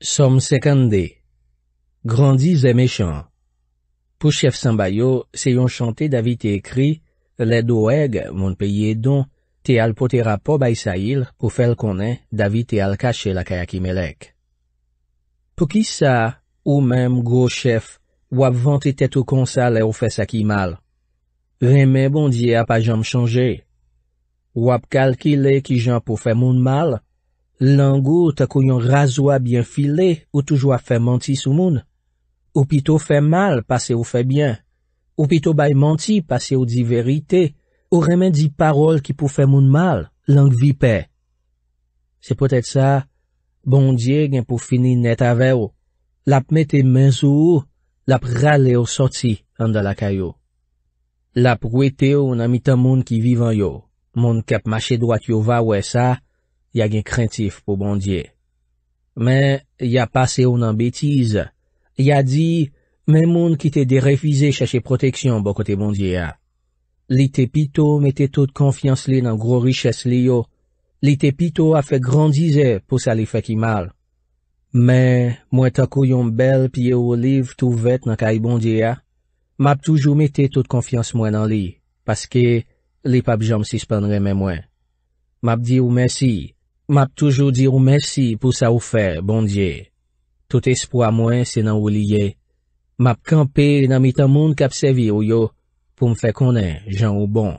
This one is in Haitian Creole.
SOM SEKANDE GRANDI ZE MECHAN POU CHEF SAMBAYO, SE YON CHANTE DAVI TE EKRI, LE DO EG MON PEYE DON, TE AL POTERA PO BAI SAIL POU FEL KONEN DAVI TE AL KACHE LA KAYAKI MELEK. POU KI SA, O MEM GRO CHEF, WAP VANTE TETO KONSA LE O FESAKI MAL. REME BON DIA PA JOM CHANJE. WAP KALKI LE KI JOM PO FEMON MAL? Langou ta kou yon razwa byen file ou toujwa fe manti sou moun. Ou pito fe mal pase ou fe byen. Ou pito bay manti pase ou di verite. Ou remen di parol ki pou fe moun mal. Lang vipe. Se potet sa, bon diye gen pou fini net aveyo. Lap me te men sou ou, lap rale yo soti an da la kayo. Lap we te ou nan mi ta moun ki vivan yo. Moun kap mache dwak yo va we sa, Ya gen krentif pou bondye. Men, ya pase ou nan betize. Ya di, men moun ki te derefize chache proteksyon bakote bondye a. Li te pito mete tout konfians li nan gro riches li yo. Li te pito a fe grandize pou sa li feki mal. Men, mwen takoyon bel piye ou liv tou vet nan kaye bondye a. Map toujou mete tout konfians mwen nan li. Paske, li pap jom si spenre men mwen. Map di ou mensi. Map toujou dir ou mersi pou sa oufer bondye. Tout espwa mwen se nan ou liye. Map kampe nan mitan moun kap sevi ou yo pou mfe konen jan ou bon.